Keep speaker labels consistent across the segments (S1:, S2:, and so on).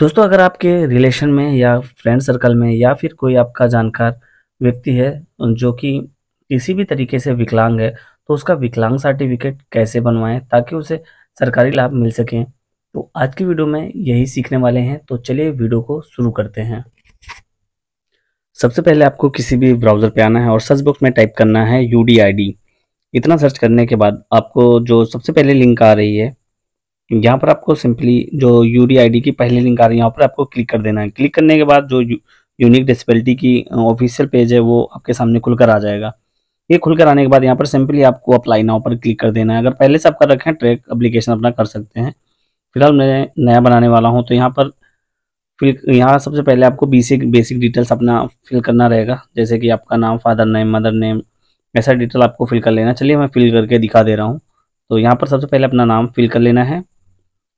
S1: दोस्तों अगर आपके रिलेशन में या फ्रेंड सर्कल में या फिर कोई आपका जानकार व्यक्ति है जो कि किसी भी तरीके से विकलांग है तो उसका विकलांग सर्टिफिकेट कैसे बनवाएं ताकि उसे सरकारी लाभ मिल सके तो आज की वीडियो में यही सीखने वाले हैं तो चलिए वीडियो को शुरू करते हैं सबसे पहले आपको किसी भी ब्राउज़र पे आना है और सर्च बॉक्स में टाइप करना है यू इतना सर्च करने के बाद आपको जो सबसे पहले लिंक आ रही है यहाँ पर आपको सिंपली जो यूरी डी की पहली लिंक आ रही है यहाँ पर आपको क्लिक कर देना है क्लिक करने के बाद जो यूनिक डिसबिलिटी की ऑफिशियल uh, पेज है वो आपके सामने खुलकर आ जाएगा ये खुलकर आने के बाद यहाँ पर सिंपली आपको अप्लाई नाउ पर क्लिक कर देना है अगर पहले से आप कर रखें ट्रैक अप्लीकेशन अपना कर सकते हैं फिलहाल मैं नया बनाने वाला हूँ तो यहाँ पर फिल यहाँ सबसे पहले आपको बेसिक बेसिक डिटेल्स अपना फिल करना रहेगा जैसे कि आपका नाम फादर नेम मदर नेम ऐसा डिटेल आपको फिल कर लेना चलिए मैं फिल करके दिखा दे रहा हूँ तो यहाँ पर सबसे पहले अपना नाम फिल कर लेना है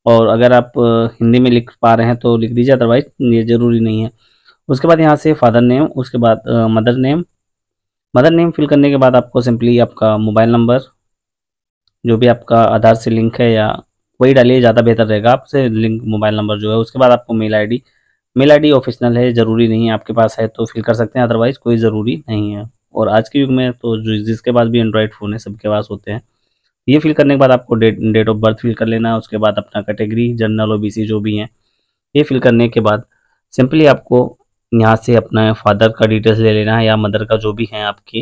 S1: और अगर आप हिंदी में लिख पा रहे हैं तो लिख दीजिए अदरवाइज ये ज़रूरी नहीं है उसके बाद यहाँ से फादर नेम उसके बाद mother name mother name fill करने के बाद आपको सिंपली आपका मोबाइल नंबर जो भी आपका आधार से लिंक है या वही डालिए ज़्यादा बेहतर रहेगा आपसे लिंक मोबाइल नंबर जो है उसके बाद आपको mail ID mail ID optional है ज़रूरी नहीं है आपके पास है तो फिल कर सकते हैं अदरवाइज़ कोई ज़रूरी नहीं है और आज के युग में तो जिसके पास भी एंड्रॉयड फ़ोन है सबके पास होते हैं ये फिल करने के बाद आपको date date of birth fill कर लेना है उसके बाद अपना कैटेगरी जनरल ओ जो भी हैं ये फिल करने के बाद सिंपली आपको यहाँ से अपना फादर का डिटेल्स ले लेना है या मदर का जो भी है आपके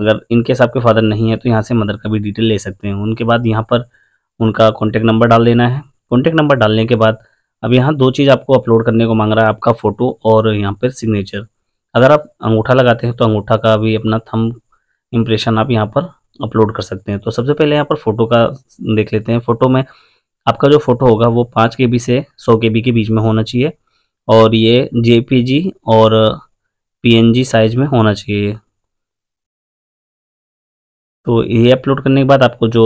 S1: अगर इनकेस आपके फादर नहीं है तो यहाँ से मदर का भी डिटेल ले सकते हैं उनके बाद यहाँ पर उनका कॉन्टैक्ट नंबर डाल देना है कॉन्टैक्ट नंबर डालने के बाद अब यहाँ दो चीज़ आपको अपलोड करने को मांग रहा है आपका फ़ोटो और यहाँ पर सिग्नेचर अगर आप अंगूठा लगाते हैं तो अंगूठा का भी अपना थम इम्प्रेशन आप यहाँ पर अपलोड कर सकते हैं तो सबसे पहले यहाँ पर फोटो का देख लेते हैं फोटो में आपका जो फोटो होगा वो पाँच के से सौ के के बीच में होना चाहिए और ये जे और पी साइज में होना चाहिए तो ये अपलोड करने के बाद आपको जो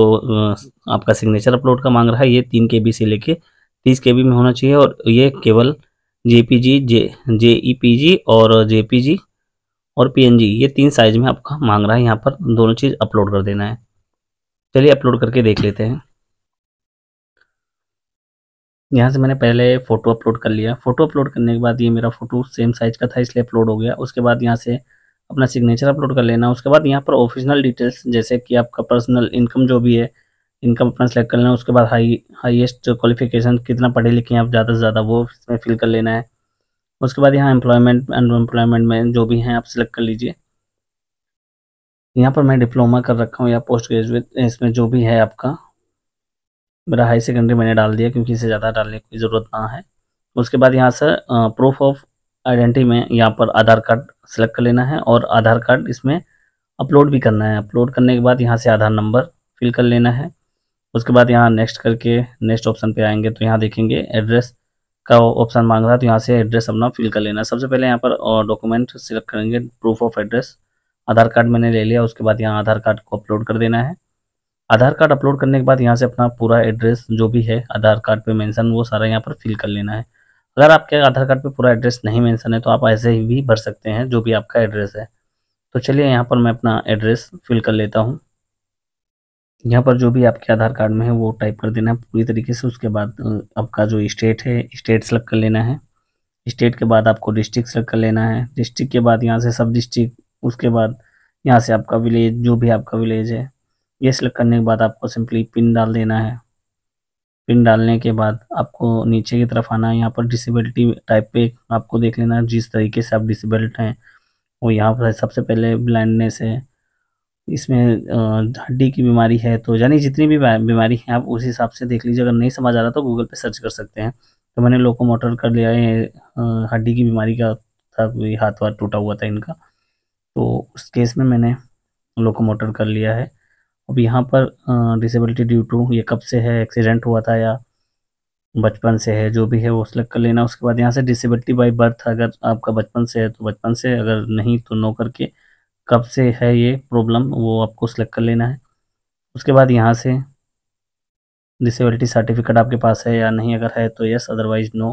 S1: आपका सिग्नेचर अपलोड का मांग रहा है ये तीन के से लेके तीस के में होना चाहिए और ये केवल जे पी जी जे जे ई पी जी और जे पी जी और पी ये तीन साइज में आपका मांग रहा है यहाँ पर दोनों चीज़ अपलोड कर देना है चलिए अपलोड करके देख लेते हैं यहाँ से मैंने पहले फ़ोटो अपलोड कर लिया फ़ोटो अपलोड करने के बाद ये मेरा फ़ोटो सेम साइज़ का था इसलिए अपलोड हो गया उसके बाद यहाँ से अपना सिग्नेचर अपलोड कर लेना उसके बाद यहाँ पर ऑफिशनल डिटेल्स जैसे कि आपका पर्सनल इनकम जो भी है इनकम अपना सेलेक्ट कर लेना उसके बाद हाई हाईएस्ट क्वालिफिकेशन कितना पढ़े लिखे हैं आप ज़्यादा से ज़्यादा वो इसमें फिल कर लेना है उसके बाद यहाँ एम्प्लॉयमेंट अनएम्प्लॉयमेंट में जो भी हैं आप सिलेक्ट कर लीजिए यहाँ पर मैं डिप्लोमा कर रखा हूँ या पोस्ट ग्रेजुएट इसमें जो भी है आपका मेरा हाई सेकेंडरी मैंने डाल दिया क्योंकि इसे ज़्यादा डालने की ज़रूरत ना है उसके बाद यहाँ से प्रूफ ऑफ आइडेंटिटी में यहाँ पर आधार कार्ड सेलेक्ट कर लेना है और आधार कार्ड इसमें अपलोड भी करना है अपलोड करने के बाद यहाँ से आधार नंबर फिल कर लेना है उसके बाद यहाँ नेक्स्ट करके नेक्स्ट ऑप्शन पे आएंगे तो यहाँ देखेंगे एड्रेस का ऑप्शन मांग रहा है तो यहाँ से एड्रेस अपना फिल कर लेना सबसे पहले यहाँ पर डॉक्यूमेंट सिलेक्ट करेंगे proof of address Aadhaar card मैंने ले लिया उसके बाद यहाँ आधार कार्ड को अपलोड कर देना है आधार कार्ड अपलोड करने के बाद यहाँ से अपना पूरा एड्रेस जो भी है आधार कार्ड पे मेंशन वो सारा यहाँ पर फिल कर लेना है अगर आपके आधार कार्ड पे पूरा एड्रेस नहीं मेंशन है तो आप ऐसे ही भी भर सकते हैं जो भी आपका एड्रेस है तो चलिए यहाँ पर मैं अपना एड्रेस फिल कर लेता हूँ यहाँ पर जो भी आपके आधार कार्ड में है वो टाइप कर देना है पूरी तरीके से उसके बाद आपका जो स्टेट है स्टेट सेलेक्ट कर लेना है स्टेट के बाद आपको डिस्ट्रिक्ट सेलेक्ट कर लेना है डिस्ट्रिक्ट के बाद यहाँ से सब डिस्ट्रिक्ट उसके बाद यहाँ से आपका विलेज जो भी आपका विलेज है ये सिलेक्ट करने के बाद आपको सिंपली पिन डाल देना है पिन डालने के बाद आपको नीचे की तरफ आना है यहाँ पर डिसेबिलिटी टाइप पे आपको देख लेना है जिस तरीके से आप डिसेबल्ड हैं वो यहाँ पर सबसे पहले ब्लाइंडनेस है इसमें हड्डी की बीमारी है तो यानी जितनी भी बीमारी है आप उस हिसाब से देख लीजिए अगर नहीं समझ आ रहा तो गूगल पे सर्च कर सकते हैं तो मैंने लोको मोटर कर लिया है हड्डी की बीमारी का था कोई हाथ वाथ टूटा हुआ था इनका तो उस केस में मैंने लोको मोटर कर लिया है अब यहाँ पर डिसेबिलिटी ड्यू टू ये कब से है एक्सीडेंट हुआ था या बचपन से है जो भी है वो सेलेक्ट कर लेना उसके बाद यहाँ से डिसेबिलिटी बाई बर्थ अगर आपका बचपन से है तो बचपन से अगर नहीं तो नो करके कब से है ये प्रॉब्लम वो आपको सिलेक्ट कर लेना है उसके बाद यहाँ से डिसेबिलिटी सर्टिफिकेट आपके पास है या नहीं अगर है तो यस अदरवाइज नो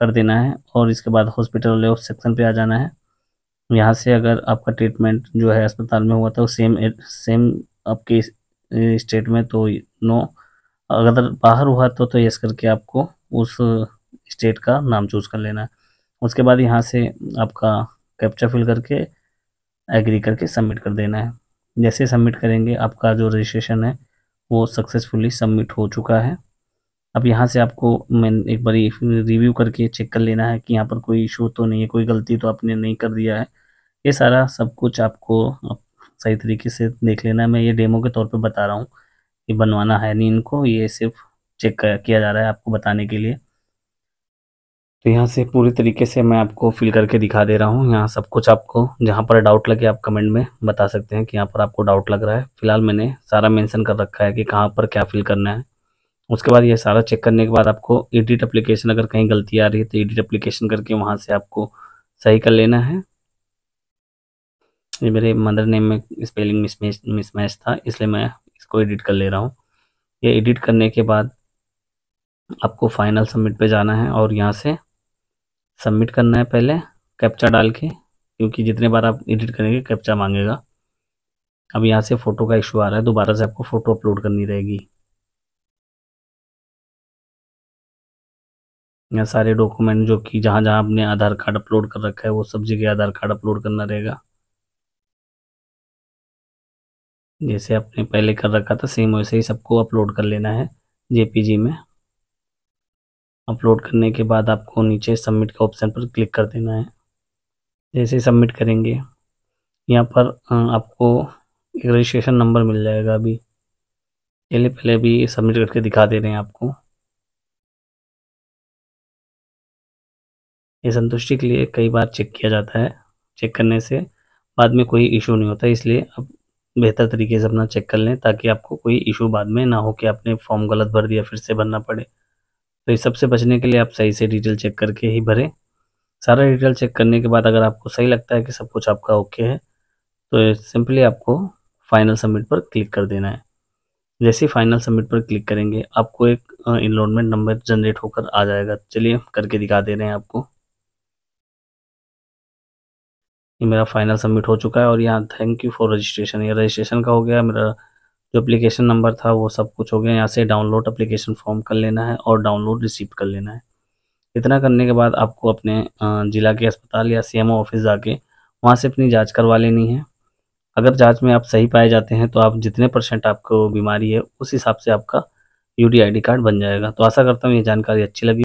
S1: कर देना है और इसके बाद हॉस्पिटल लेव सेक्शन पे आ जाना है यहाँ से अगर आपका ट्रीटमेंट जो है अस्पताल में हुआ था वो सेम सेम आपके स्टेट में तो नो अगर बाहर हुआ तो तो यस करके आपको उस स्टेट का नाम चूज़ कर लेना है उसके बाद यहाँ से आपका कैप्चा फिल करके एग्री करके सबमिट कर देना है जैसे सबमिट करेंगे आपका जो रजिस्ट्रेशन है वो सक्सेसफुली सबमिट हो चुका है अब यहाँ से आपको मैं एक बार रिव्यू करके चेक कर लेना है कि यहाँ पर कोई इशू तो नहीं है कोई गलती तो आपने नहीं कर दिया है ये सारा सब कुछ आपको सही तरीके से देख लेना है मैं ये डेमो के तौर पे बता रहा हूँ कि बनवाना है नहीं इनको ये सिर्फ चेक किया जा रहा है आपको बताने के लिए तो यहाँ से पूरी तरीके से मैं आपको फिल करके दिखा दे रहा हूँ यहाँ सब कुछ आपको जहाँ पर डाउट लगे आप कमेंट में बता सकते हैं कि यहाँ पर आपको डाउट लग रहा है फिलहाल मैंने सारा मेंशन कर रखा है कि कहाँ पर क्या फिल करना है उसके बाद ये सारा चेक करने के बाद आपको एडिट अप्लीकेशन अगर कहीं गलती आ रही है तो एडिट अप्लीकेशन करके वहाँ से आपको सही कर लेना है ये मेरे मदर नेम में स्पेलिंग मिसमैच मिसमैच था इसलिए मैं इसको एडिट कर ले रहा हूँ ये एडिट करने के बाद आपको फाइनल सबमिट पे जाना है और यहाँ से सबमिट करना है पहले कैप्चा डाल के क्योंकि जितने बार आप एडिट करेंगे कैप्चा मांगेगा अब यहाँ से फ़ोटो का इशू आ रहा है दोबारा से आपको फ़ोटो अपलोड करनी रहेगी यहाँ सारे डॉक्यूमेंट जो कि जहाँ जहाँ आपने आधार कार्ड अपलोड कर रखा है वो सब जगह आधार कार्ड अपलोड करना रहेगा जैसे आपने पहले कर रखा था सेम वैसे ही सबको अपलोड कर लेना है जेपीजी में अपलोड करने के बाद आपको नीचे सबमिट का ऑप्शन पर क्लिक कर देना है जैसे सबमिट करेंगे यहाँ पर आपको एक रजिस्ट्रेशन नंबर मिल जाएगा अभी पहले पहले भी सबमिट करके दिखा दे रहे हैं आपको ये संतुष्टि के लिए कई बार चेक किया जाता है चेक करने से बाद में कोई इशू नहीं होता इसलिए आप बेहतर तरीके से अपना चेक कर लें ताकि आपको कोई इशू बाद में ना हो कि आपने फॉर्म गलत भर दिया फिर से भरना पड़े तो इस सबसे बचने के लिए आप सही से डिटेल चेक करके ही भरें सारा डिटेल चेक करने के बाद अगर आपको सही लगता है कि सब कुछ आपका ओके है तो सिंपली आपको फाइनल सबमिट पर क्लिक कर देना है जैसे ही फाइनल सबमिट पर क्लिक करेंगे आपको एक इनरोलमेंट नंबर जनरेट होकर आ जाएगा चलिए करके दिखा दे रहे हैं आपको ये मेरा फाइनल सबमिट हो चुका है और यहाँ थैंक यू फॉर रजिस्ट्रेशन ये रजिस्ट्रेशन का हो गया मेरा जो अप्लीकेशन नंबर था वो सब कुछ हो गया यहाँ से डाउनलोड अप्लीकेशन फॉर्म कर लेना है और डाउनलोड रिसीव कर लेना है इतना करने के बाद आपको अपने ज़िला के अस्पताल या सीएमओ ऑफिस जाके वहाँ से अपनी जाँच करवा लेनी है अगर जाँच में आप सही पाए जाते हैं तो आप जितने परसेंट आपको बीमारी है उस हिसाब से आपका यू डी कार्ड बन जाएगा तो आशा करता हूँ ये जानकारी अच्छी लगी